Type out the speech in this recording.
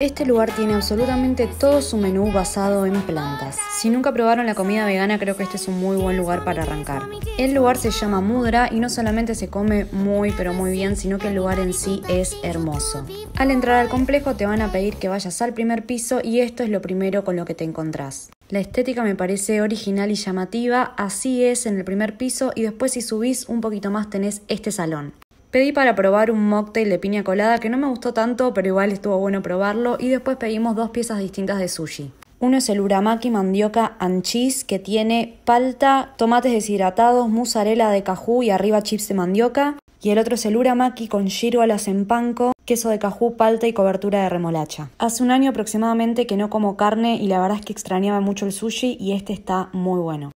Este lugar tiene absolutamente todo su menú basado en plantas. Si nunca probaron la comida vegana, creo que este es un muy buen lugar para arrancar. El lugar se llama Mudra y no solamente se come muy pero muy bien, sino que el lugar en sí es hermoso. Al entrar al complejo te van a pedir que vayas al primer piso y esto es lo primero con lo que te encontrás. La estética me parece original y llamativa, así es en el primer piso y después si subís un poquito más tenés este salón. Pedí para probar un mocktail de piña colada que no me gustó tanto, pero igual estuvo bueno probarlo. Y después pedimos dos piezas distintas de sushi. Uno es el uramaki mandioca and cheese que tiene palta, tomates deshidratados, mozzarella de cajú y arriba chips de mandioca. Y el otro es el uramaki con giro alas en panco, queso de cajú, palta y cobertura de remolacha. Hace un año aproximadamente que no como carne y la verdad es que extrañaba mucho el sushi y este está muy bueno.